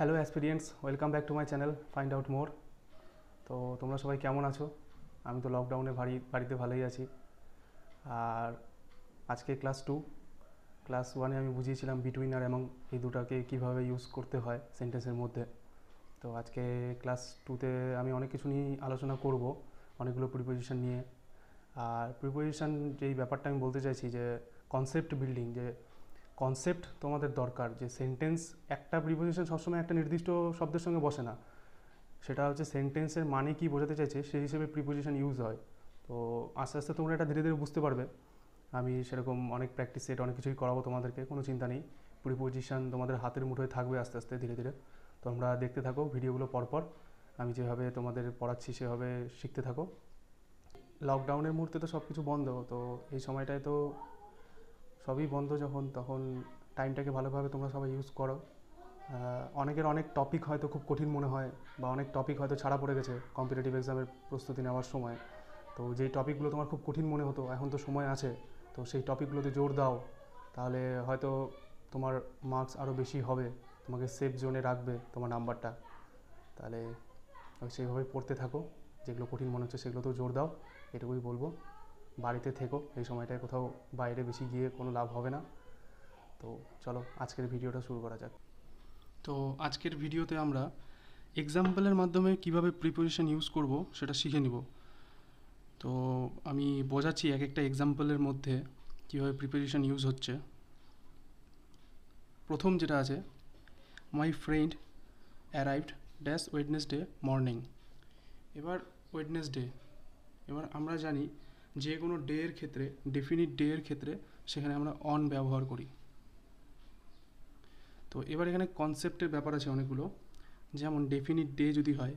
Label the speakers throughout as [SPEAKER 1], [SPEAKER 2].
[SPEAKER 1] Hello aspirants welcome back to my channel find out more তো তোমরা সবাই কেমন আছো আমি তো লকডাউনে বাড়ি বাড়িতে ভালোই আছি আর আজকে ক্লাস টু ক্লাস ওয়ানে আমি বুঝিয়েছিলাম বিটুইন আর এবং এই দুটাকে কীভাবে ইউজ করতে হয় সেন্টেন্সের মধ্যে তো আজকে ক্লাস টুতে আমি অনেক কিছু নিয়ে আলোচনা করব অনেকগুলো প্রিপোজিশন নিয়ে আর প্রিপোজিশন যেই ব্যাপারটা আমি বলতে চাইছি যে কনসেপ্ট বিল্ডিং যে কনসেপ্ট তোমাদের দরকার যে সেন্টেন্স একটা প্রিপোজিশন সবসময় একটা নির্দিষ্ট শব্দের সঙ্গে বসে না সেটা হচ্ছে সেন্টেন্সের মানে কী বোঝাতে চাইছে সেই হিসেবে প্রিপোজিশন ইউজ হয় তো আস্তে আস্তে তোমরা এটা ধীরে ধীরে বুঝতে পারবে আমি সেরকম অনেক প্র্যাকটিস সেট অনেক কিছুই করাবো তোমাদেরকে কোনো চিন্তা নেই প্রিপোজিশন তোমাদের হাতের মুঠোয় থাকবে আস্তে আস্তে ধীরে ধীরে তোমরা দেখতে থাকো ভিডিওগুলো পরপর আমি যেভাবে তোমাদের পড়াচ্ছি সেভাবে শিখতে থাকো লকডাউনের মুহূর্তে তো সব কিছু বন্ধ তো এই সময়টায় তো সবই বন্ধ যখন তখন টাইমটাকে ভালোভাবে তোমরা সবাই ইউজ করো অনেকের অনেক টপিক হয়তো খুব কঠিন মনে হয় বা অনেক টপিক হয়তো ছাড়া পড়ে গেছে কম্পিটিটিভ এক্সামের প্রস্তুতি নেওয়ার সময় তো যেই টপিকগুলো তোমার খুব কঠিন মনে হতো এখন তো সময় আছে তো সেই টপিকগুলোতে জোর দাও তাহলে হয়তো তোমার মার্কস আরও বেশি হবে তোমাকে সেফ জোনে রাখবে তোমার নাম্বারটা তাহলে সেইভাবে পড়তে থাকো যেগুলো কঠিন মনে হচ্ছে সেগুলোতেও জোর দাও এটুকুই বলবো বাড়িতে থেকো এই সময়টায় কোথাও বাইরে বেশি গিয়ে কোনো লাভ হবে না তো চলো আজকের ভিডিওটা শুরু করা যাক তো আজকের ভিডিওতে আমরা এক্সাম্পলের মাধ্যমে কিভাবে প্রিপোজিশন ইউজ করব সেটা শিখে নিব তো আমি বোঝাচ্ছি এক একটা এক্সাম্পলের মধ্যে কীভাবে প্রিপারেশন ইউজ হচ্ছে প্রথম যেটা আছে my friend arrived dash Wednesday morning এবার ওয়েডনেসডে এবার আমরা জানি যে কোনো ডে এর ক্ষেত্রে ডেফিনিট ডে এর ক্ষেত্রে সেখানে আমরা অন ব্যবহার করি তো এবার এখানে কনসেপ্টের ব্যাপার আছে অনেকগুলো যেমন ডেফিনিট ডে যদি হয়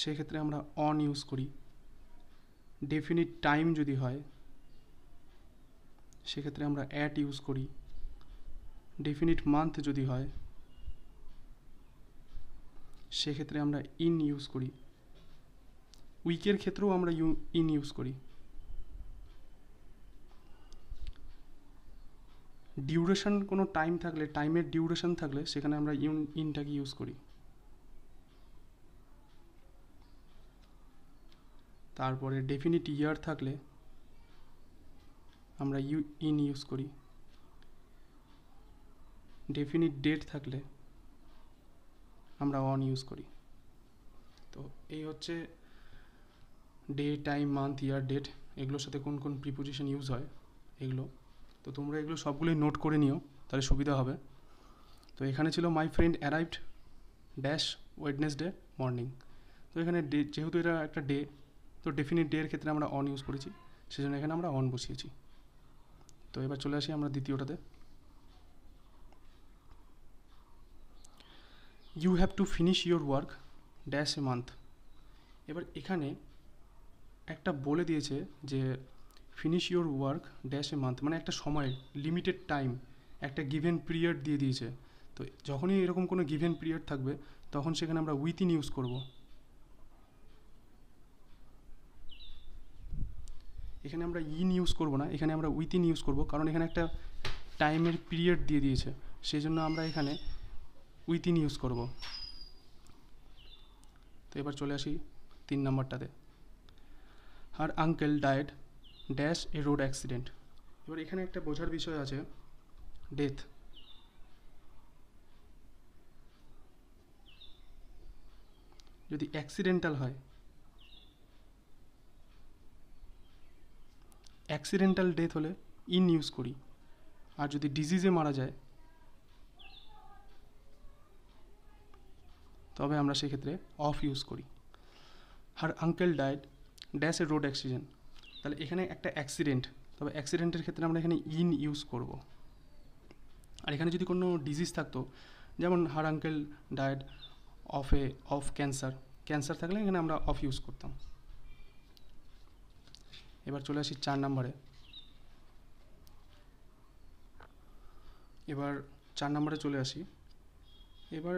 [SPEAKER 1] সেক্ষেত্রে আমরা অন ইউজ করি ডেফিনিট টাইম যদি হয় সেক্ষেত্রে আমরা অ্যাট ইউজ করি ডেফিনিট মান্থ যদি হয় সেক্ষেত্রে আমরা ইন ইউজ করি উইকের ক্ষেত্রেও আমরা ইউ ইন ইউজ করি ডিউরেশন কোনো টাইম থাকলে টাইমের ডিউরেশন থাকলে সেখানে আমরা ইউন ইনটাকে ইউজ করি তারপরে ডেফিনিট ইয়ার থাকলে আমরা ইউ ইন ইউজ করি ডেফিনিট ডেট থাকলে আমরা অন ইউজ করি তো এই হচ্ছে day time month year date এগুলোর সাথে কোন কোন প্রিপোজিশন ইউজ হয় এগুলো তো তোমরা এগুলো সবগুলোই নোট করে নিও তাহলে সুবিধা হবে তো এখানে ছিল my friend arrived dash Wednesday morning তো এখানে ডে যেহেতু এটা একটা ডে তো ডেফিনেট ডে এর ক্ষেত্রে আমরা অন ইউজ করেছি সেজন্য এখানে আমরা অন বসিয়েছি তো এবার চলে আসি আমরা দ্বিতীয়টাতে you have to finish your work dash a month এবার এখানে একটা বলে দিয়েছে যে finish your work dash a month মানে একটা সময় লিমিটেড টাইম একটা গিভেন পিরিয়ড দিয়ে দিয়েছে তো যখনই এরকম কোনো গিভেন পিরিয়ড থাকবে তখন সেখানে আমরা উইথ ইন ইউজ করব এখানে আমরা ইন ইউজ করব না এখানে আমরা উইথ ইন ইউজ করব কারণ এখানে একটা টাইমের পিরিয়ড দিয়ে দিয়েছে সেই জন্য আমরা এখানে উইথ ইন ইউজ করব তো এবার চলে আসি তিন নম্বরটাতে her uncle died dash a road accident এবার এখানে একটা বোঝার বিষয় আছে ডেথ যদি অ্যাক্সিডেন্টাল হয় অ্যাক্সিডেন্টাল ডেথ হলে ইন ইউজ করি আর যদি ডিজিজে মারা যায় তবে আমরা সেক্ষেত্রে অফ ইউজ করি her uncle died dash a road accident তাহলে এখানে একটা অ্যাক্সিডেন্ট তবে অ্যাক্সিডেন্টের ক্ষেত্রে আমরা এখানে ইন ইউজ করব আর এখানে যদি কোনো ডিজিজ থাকতো যেমন her uncle died of a of cancer cancer থাকলে এখানে আমরা অফ ইউজ করতাম এবার চলে আসি চার নম্বরে এবার চার নম্বরে চলে আসি এবার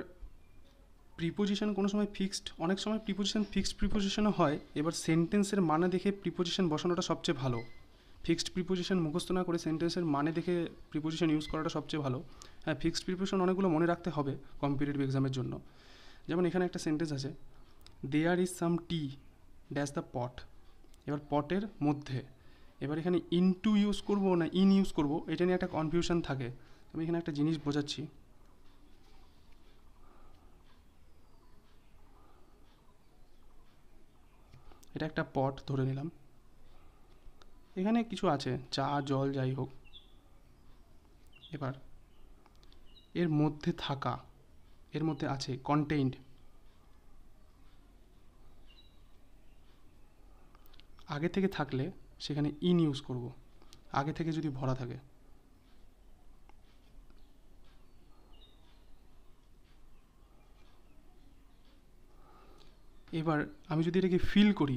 [SPEAKER 1] প্রিপোজিশন কোনো সময় ফিক্সড অনেক সময় প্রিপোজিশন ফিক্সড প্রিপোজিশনও হয় এবার সেন্টেন্সের মানে দেখে প্রিপোজিশন বসানোটা সবচেয়ে ভালো ফিক্সড প্রিপোজিশন মুখস্থ না করে সেন্টেন্সের মানে দেখে প্রিপোজিশন ইউজ করাটা সবচেয়ে ভালো হ্যাঁ ফিক্সড প্রিপোজিশন অনেকগুলো মনে রাখতে হবে কম্পিটিটিভ এক্সামের জন্য যেমন এখানে একটা সেন্টেন্স আছে there is some tea dash the pot এবার পটের মধ্যে এবার এখানে ইন টু ইউজ করবো না ইন ইউজ করবো এটা নিয়ে একটা কনফিউশন থাকে আমি এখানে একটা জিনিস বোঝাচ্ছি এটা একটা পট ধরে নিলাম এখানে কিছু আছে চা জল যাই হোক এবার এর মধ্যে থাকা এর মধ্যে আছে কন্টেন্ট আগে থেকে থাকলে সেখানে ইন ইউজ করব আগে থেকে যদি ভরা থাকে এবার আমি যদি এটাকে ফিল করি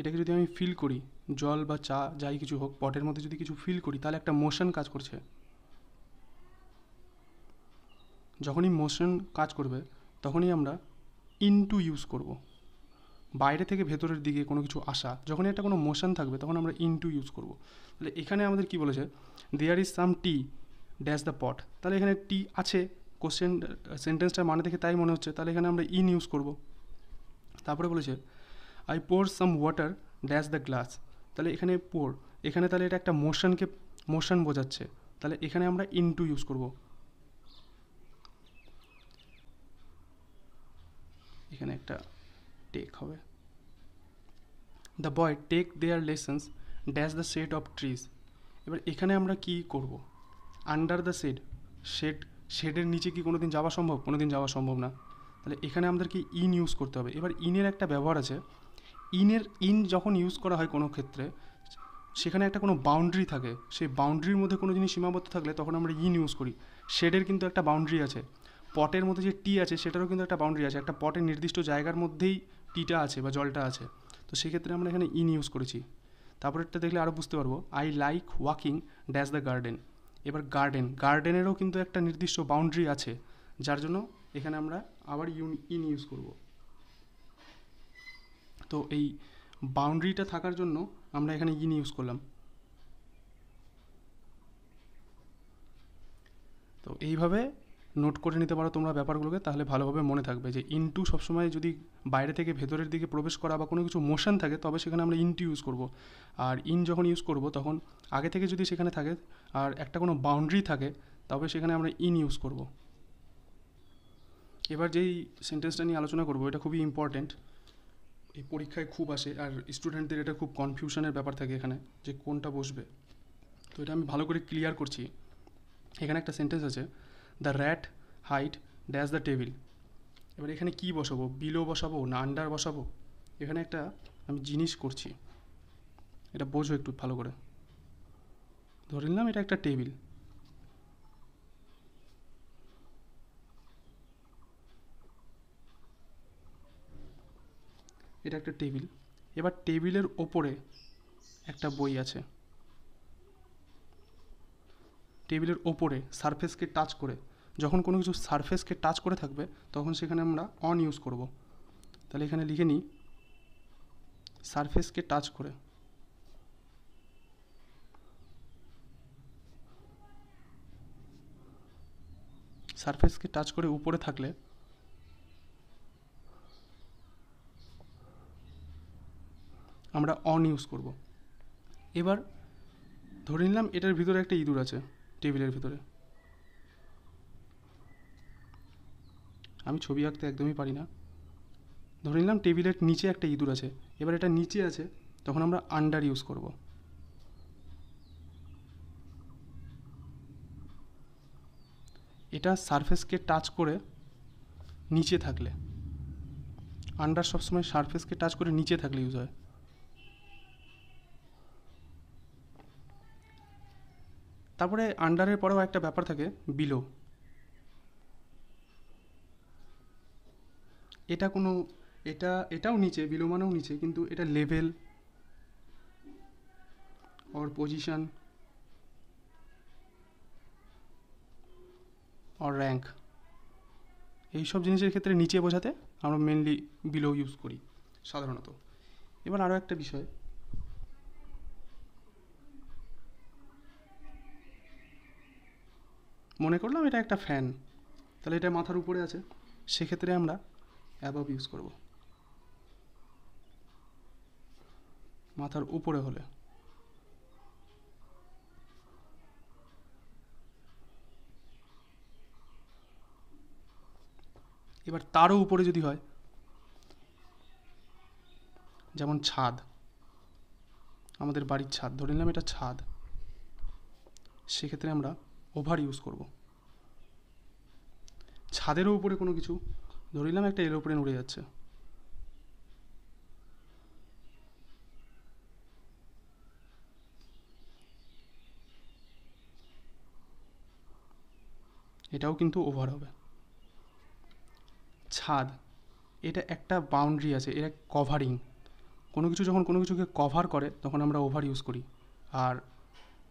[SPEAKER 1] এটাকে যদি আমি ফিল করি জল বা চা যাই কিছু হোক পটের মধ্যে যদি কিছু ফিল করি তাহলে একটা মোশন কাজ করছে যখনই মোশন কাজ করবে তখনই আমরা ইনটু ইউজ করব। বাইরে থেকে ভেতরের দিকে কোনো কিছু আসা যখনই একটা কোনো মোশন থাকবে তখন আমরা ইনটু ইউজ করব। তাহলে এখানে আমাদের কি বলেছে there is some tea dash the pot তাহলে এখানে টি আছে কোশ্চেন সেন্টেন্সটার uh, মানে দেখে তাই মনে হচ্ছে তাহলে এখানে আমরা ইন e ইউজ করবো তারপরে বলেছে I pour some water dash the glass তাহলে এখানে পোর এখানে তাহলে এটা একটা মোশনকে মোশন বোঝাচ্ছে তাহলে এখানে আমরা ইন টু ইউজ করব এখানে একটা টেক হবে the boy take their lessons dash the shade of trees এবার এখানে আমরা কি করব আন্ডার দ্য শেড শেড শেডের নিচে কি কোনো দিন যাওয়া সম্ভব কোনো দিন যাওয়া সম্ভব না তাহলে এখানে আমাদেরকে ইন ইউজ করতে হবে এবার ইনের একটা ব্যবহার আছে ইনের ইন যখন ইউজ করা হয় কোনো ক্ষেত্রে সেখানে একটা কোনো বাউন্ডারি থাকে সেই বাউন্ডারির মধ্যে কোনো জিনিস সীমাবদ্ধ থাকলে তখন আমরা ইন ইউজ করি শেডের কিন্তু একটা বাউন্ডারি আছে পটের মধ্যে যে টি আছে সেটারও কিন্তু একটা বাউন্ডারি আছে একটা পটের নির্দিষ্ট জায়গার মধ্যেই টিটা আছে বা জলটা আছে তো সেক্ষেত্রে আমরা এখানে ইন ইউজ করেছি তারপরেরটা দেখলে আরও বুঝতে পারবো I like walking dash the garden এবার গার্ডেন গার্ডেনেরও কিন্তু একটা নির্দিষ্ট বাউন্ডারি আছে যার জন্য এখানে আমরা আবার ইউন ইন ইউজ করব তো এই বাউন্ডারিটা থাকার জন্য আমরা এখানে ইন ইউজ করলাম তো এইভাবে নোট করে নিতে পারো তোমরা ব্যাপারগুলোকে তাহলে ভালোভাবে মনে থাকবে যে ইনটু সবসময় যদি বাইরে থেকে ভেতরের দিকে প্রবেশ করা বা কোনো কিছু মোশন থাকে তবে সেখানে আমরা ইনটু ইউজ করব আর ইন যখন ইউজ করব তখন আগে থেকে যদি সেখানে থাকে আর একটা কোনো বাউন্ডারি থাকে তবে সেখানে আমরা ইন ইউজ করব এবার যেই সেন্টেন্সটা নিয়ে আলোচনা করব এটা খুবই ইম্পর্ট্যান্ট এই পরীক্ষায় খুব আসে আর স্টুডেন্টদের এটা খুব কনফিউশনের ব্যাপার থাকে এখানে যে কোনটা বসবে তো এটা আমি ভালো করে ক্লিয়ার করছি এখানে একটা সেন্টেন্স আছে the rat hid dash the table এবার এখানে কি বসাবো বিলো বসাবো না আন্ডার বসাবো এখানে একটা আমি জিনিস করছি এটা বোঝো একটু ভালো করে ধরে নিলাম এটা একটা টেবিল এটা একটা টেবিল এবার টেবিলের ওপরে একটা বই আছে টেবিলের ওপরে সারফেসকে টাচ করে যখন কোনো কিছু সারফেসকে টাচ করে থাকবে তখন সেখানে আমরা অন ইউজ করব তাহলে এখানে লিখে নিই সারফেসকে টাচ করে সারফেসকে টাচ করে উপরে থাকলে আমরা অন ইউজ করব এবার ধরে নিলাম এটার ভিতরে একটা ইঁদুর আছে টেবিলের ভিতরে আমি ছবি আঁকতে একদমই পারি না ধরে নিলাম টেবিলের নিচে একটা ইঁদুর আছে এবার এটা নিচে আছে তখন আমরা আন্ডার ইউজ করব এটা সারফেসকে টাচ করে নিচে থাকলে আন্ডার সবসময় সারফেসকে টাচ করে নিচে থাকলে ইউজ হয় তারপরে আন্ডারের পরেও একটা ব্যাপার থাকে বিলো এটা কোনো এটা এটাও নিচে বিলো মানেও নিচে কিন্তু এটা level or position or rank এইসব জিনিসের ক্ষেত্রে নিচে বোঝাতে আমরা মেনলি বিলো ইউজ করি সাধারণত এবার আরও একটা বিষয় মনে করলাম এটা একটা ফ্যান তাহলে এটা মাথার উপরে আছে সেক্ষেত্রে আমরা অ্যাবাব ইউজ করব মাথার উপরে হলে এবার তারও উপরে যদি হয় যেমন ছাদ আমাদের বাড়ির ছাদ ধরে নিলাম এটা ছাদ সেক্ষেত্রে আমরা ওভার ইউজ করব ছাদেরও উপরে কোনো কিছু ধরিলাম একটা এরোপ্লেন উড়ে যাচ্ছে এটাও কিন্তু ওভার হবে ছাদ এটা একটা বাউন্ডারি আছে এটা কভারিং কোনো কিছু যখন কোনো কিছুকে কভার করে তখন আমরা ওভার ইউজ করি আর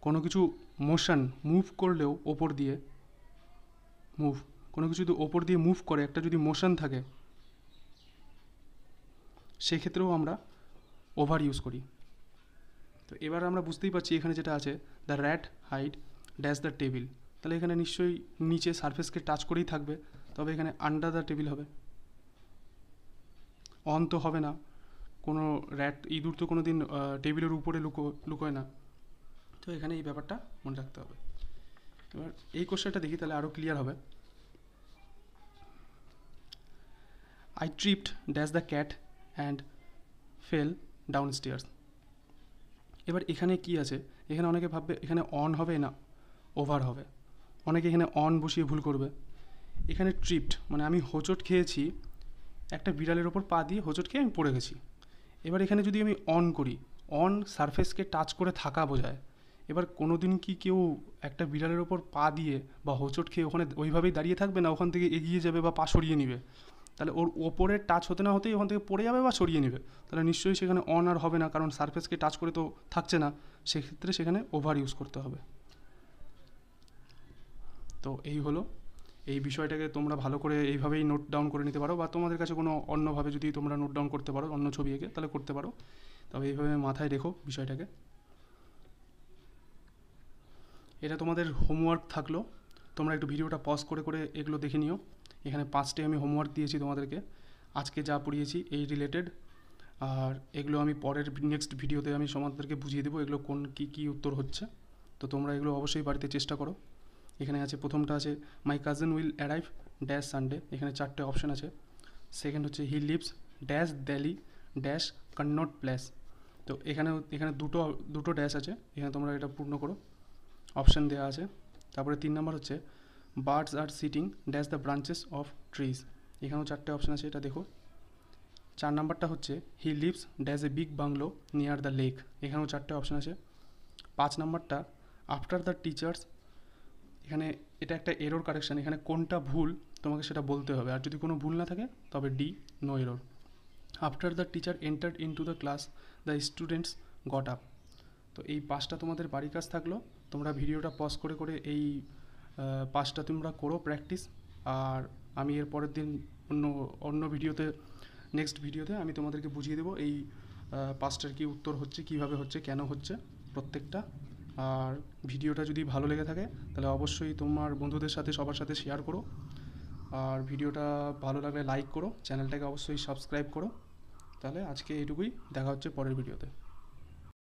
[SPEAKER 1] কোনো কিছু মোশন মুভ করলেও ওপর দিয়ে মুভ কোনো কিছু যদি ওপর দিয়ে মুভ করে একটা যদি মোশন থাকে সেক্ষেত্রেও আমরা ওভার ইউজ করি তো এবার আমরা বুঝতেই পারছি এখানে যেটা আছে the rat hid dash the table তাহলে এখানে নিশ্চয়ই নিচে সারফেসকে টাচ করেই থাকবে তবে এখানে আন্ডার দ্য টেবিল হবে অন তো হবে না কোনো র্যাট ইঁদুর তো কোনো দিন টেবিলের উপরে লুকো লুকোয় না তো এখানে এই ব্যাপারটা মনে রাখতে হবে এবার এই কোশ্চেনটা দেখি তাহলে আরও ক্লিয়ার হবে I tripped dash the cat and fell down stairs এবার এখানে কি আছে এখানে অনেকে ভাববে এখানে অন হবে না ওভার হবে অনেকে এখানে অন বসিয়ে ভুল করবে এখানে ট্রিপড মানে আমি হোঁচট খেয়েছি একটা বিড়ালের ওপর পা দিয়ে হোঁচট খেয়ে আমি পড়ে গেছি এবার এখানে যদি আমি অন করি অন সারফেসকে টাচ করে থাকা বোঝায় এবার কোনো দিন কি কেউ একটা বিড়ালের ওপর পা দিয়ে বা হোঁচট খেয়ে ওখানে ওইভাবেই দাঁড়িয়ে থাকবে না ওখান থেকে এগিয়ে যাবে বা পা সরিয়ে নেবে তাহলে ওর ওপরে টাচ হতে না হতেই ওখান থেকে পড়ে যাবে বা সরিয়ে নেবে তাহলে নিশ্চয়ই সেখানে অন আর হবে না কারণ সারফেসকে টাচ করে তো থাকছে না সেক্ষেত্রে সেখানে ওভার ইউজ করতে হবে তো এই হলো এই বিষয়টাকে তোমরা ভালো করে এইভাবেই নোট ডাউন করে নিতে পারো বা তোমাদের কাছে কোনো অন্যভাবে যদি তোমরা নোট ডাউন করতে পারো অন্য ছবি এঁকে তাহলে করতে পারো তবে এইভাবে মাথায় রেখো বিষয়টাকে এটা তোমাদের হোমওয়ার্ক থাকলো তোমরা একটু ভিডিওটা পজ করে করে এগুলো দেখে নিও এখানে পাঁচটি আমি হোমওয়ার্ক দিয়েছি তোমাদেরকে আজকে যা পড়িয়েছি এই রিলেটেড আর এগুলো আমি পরের নেক্সট ভিডিওতে আমি তোমাদেরকে বুঝিয়ে দেবো এগুলো কোন কি কি উত্তর হচ্ছে তো তোমরা এগুলো অবশ্যই বাড়িতে চেষ্টা করো এখানে আছে প্রথমটা আছে my cousin will arrive dash Sunday এখানে চারটে অপশান আছে সেকেন্ড হচ্ছে he lives dash Delhi dash Connaught Place তো এখানে এখানে দুটো দুটো ড্যাশ আছে এখানে তোমরা এটা পূর্ণ করো অপশান দেওয়া আছে তারপরে তিন নম্বর হচ্ছে birds are sitting dash the branches of trees এখানেও চারটে অপশান আছে এটা দেখো চার নাম্বারটা হচ্ছে he lives dash a big bungalow near the lake এখানেও চারটে অপশান আছে পাঁচ নাম্বারটা আফটার দ্য টিচার্স এখানে এটা একটা এরোর কারেকশান এখানে কোনটা ভুল তোমাকে সেটা বলতে হবে আর যদি কোনো ভুল না থাকে তবে D no error after the teacher enter into the class the students got up তো এই পাঁচটা তোমাদের বাড়ির কাজ থাকলো তোমরা ভিডিওটা পজ করে করে এই পাঁচটা তোমরা করো প্র্যাকটিস আর আমি এর পরের দিন অন্য অন্য ভিডিওতে নেক্সট ভিডিওতে আমি তোমাদেরকে বুঝিয়ে দেবো এই পাঁচটার কি উত্তর হচ্ছে কিভাবে হচ্ছে কেন হচ্ছে প্রত্যেকটা আর ভিডিওটা যদি ভালো লেগে থাকে তাহলে অবশ্যই তোমার বন্ধুদের সাথে সবার সাথে শেয়ার করো আর ভিডিওটা ভালো লাগলে লাইক করো চ্যানেলটাকে অবশ্যই সাবস্ক্রাইব করো তাহলে আজকে এইটুকুই দেখা হচ্ছে পরের ভিডিওতে